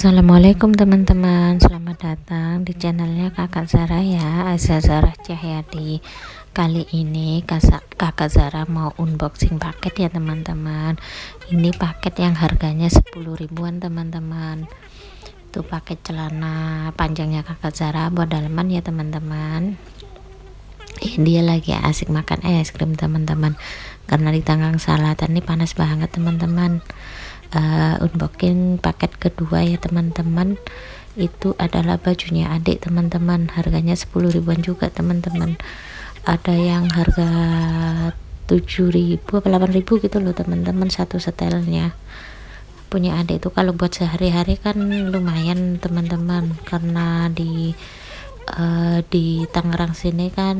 Assalamualaikum teman-teman Selamat datang di channelnya kakak Zara ya Aisyah Zara Cahyadi Kali ini kakak Zara mau unboxing paket ya teman-teman Ini paket yang harganya 10 ribuan teman-teman Itu paket celana panjangnya kakak Zara buat daleman ya teman-teman dia lagi asik makan es krim teman-teman karena di tanggang salatan ini panas banget teman-teman uh, unboxing paket kedua ya teman-teman itu adalah bajunya adik teman-teman harganya 10 ribuan juga teman-teman ada yang harga 7000 8 ribu gitu loh teman-teman satu setelnya punya adik itu kalau buat sehari-hari kan lumayan teman-teman karena di uh, di Tangerang sini kan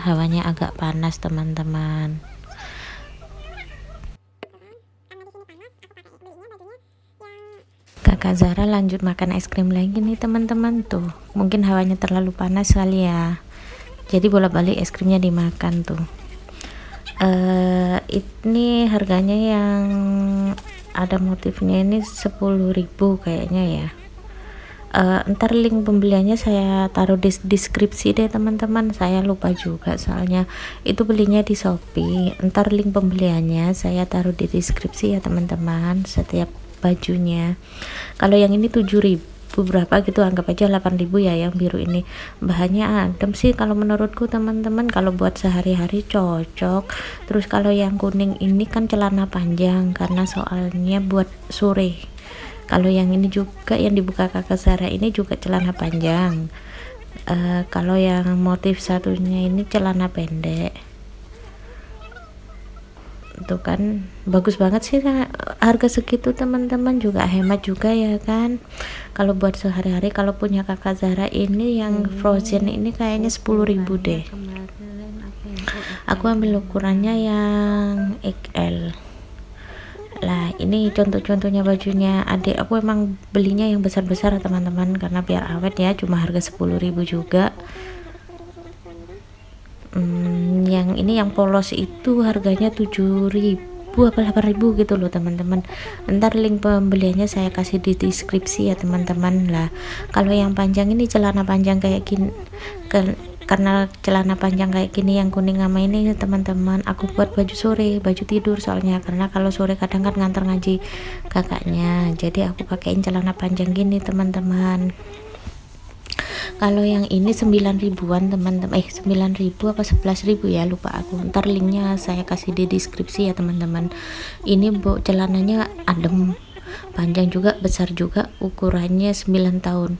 hawanya agak panas teman-teman Kakak Zara lanjut makan es krim lagi nih teman-teman tuh. Mungkin hawanya terlalu panas kali ya. Jadi bolak-balik es krimnya dimakan tuh. Uh, ini harganya yang ada motifnya ini 10.000 kayaknya ya. Uh, ntar link pembeliannya saya taruh di deskripsi deh teman-teman saya lupa juga soalnya itu belinya di Shopee ntar link pembeliannya saya taruh di deskripsi ya teman-teman setiap bajunya kalau yang ini 7000 berapa gitu anggap aja 8000 ya yang biru ini bahannya adem sih kalau menurutku teman-teman kalau buat sehari-hari cocok terus kalau yang kuning ini kan celana panjang karena soalnya buat sore kalau yang ini juga yang dibuka kakak Sarah ini juga celana panjang uh, kalau yang motif satunya ini celana pendek gitu kan bagus banget sih kan? harga segitu teman-teman juga hemat juga ya kan kalau buat sehari-hari kalau punya kakak Zara ini yang hmm. frozen ini kayaknya ribu deh aku ambil ukurannya yang XL lah ini contoh-contohnya bajunya adik aku emang belinya yang besar-besar teman-teman karena biar awet ya cuma harga ribu juga hmm, yang ini yang polos itu harganya 7000 apa 8000 gitu loh teman-teman ntar link pembeliannya saya kasih di deskripsi ya teman-teman lah kalau yang panjang ini celana panjang kayak gini ke, karena celana panjang kayak gini yang kuning sama ini teman-teman aku buat baju sore baju tidur soalnya karena kalau sore kadang kan ngantar ngaji kakaknya jadi aku pakaiin celana panjang gini teman-teman kalau yang ini 9 ribuan teman-teman eh 9 ribu apa 11 ribu ya lupa aku ntar linknya saya kasih di deskripsi ya teman-teman ini bu celananya adem panjang juga besar juga ukurannya 9 tahun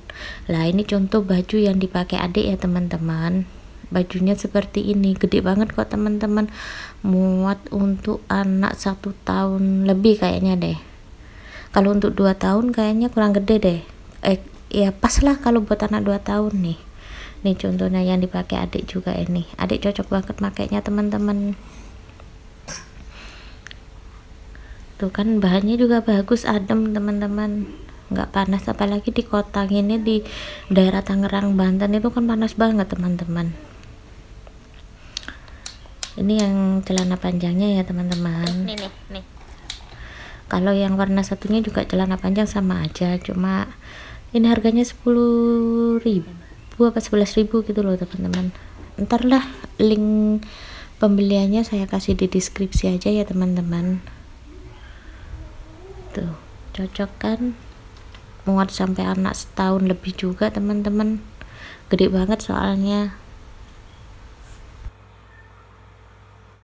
lah ini contoh baju yang dipakai adik ya teman-teman bajunya seperti ini gede banget kok teman-teman muat untuk anak satu tahun lebih kayaknya deh kalau untuk dua tahun kayaknya kurang gede deh eh ya pas lah kalau buat anak 2 tahun nih Ini contohnya yang dipakai adik juga ini adik cocok banget makainya teman-teman tuh kan bahannya juga bagus adem teman-teman nggak panas apalagi di kota ini di daerah Tangerang Banten itu kan panas banget teman-teman ini yang celana panjangnya ya teman-teman nih nih nih kalau yang warna satunya juga celana panjang sama aja cuma ini harganya sepuluh ribu apa 11 ribu gitu loh teman-teman ntar lah link pembeliannya saya kasih di deskripsi aja ya teman-teman tuh cocok kan muat sampai anak setahun lebih juga teman-teman gede banget soalnya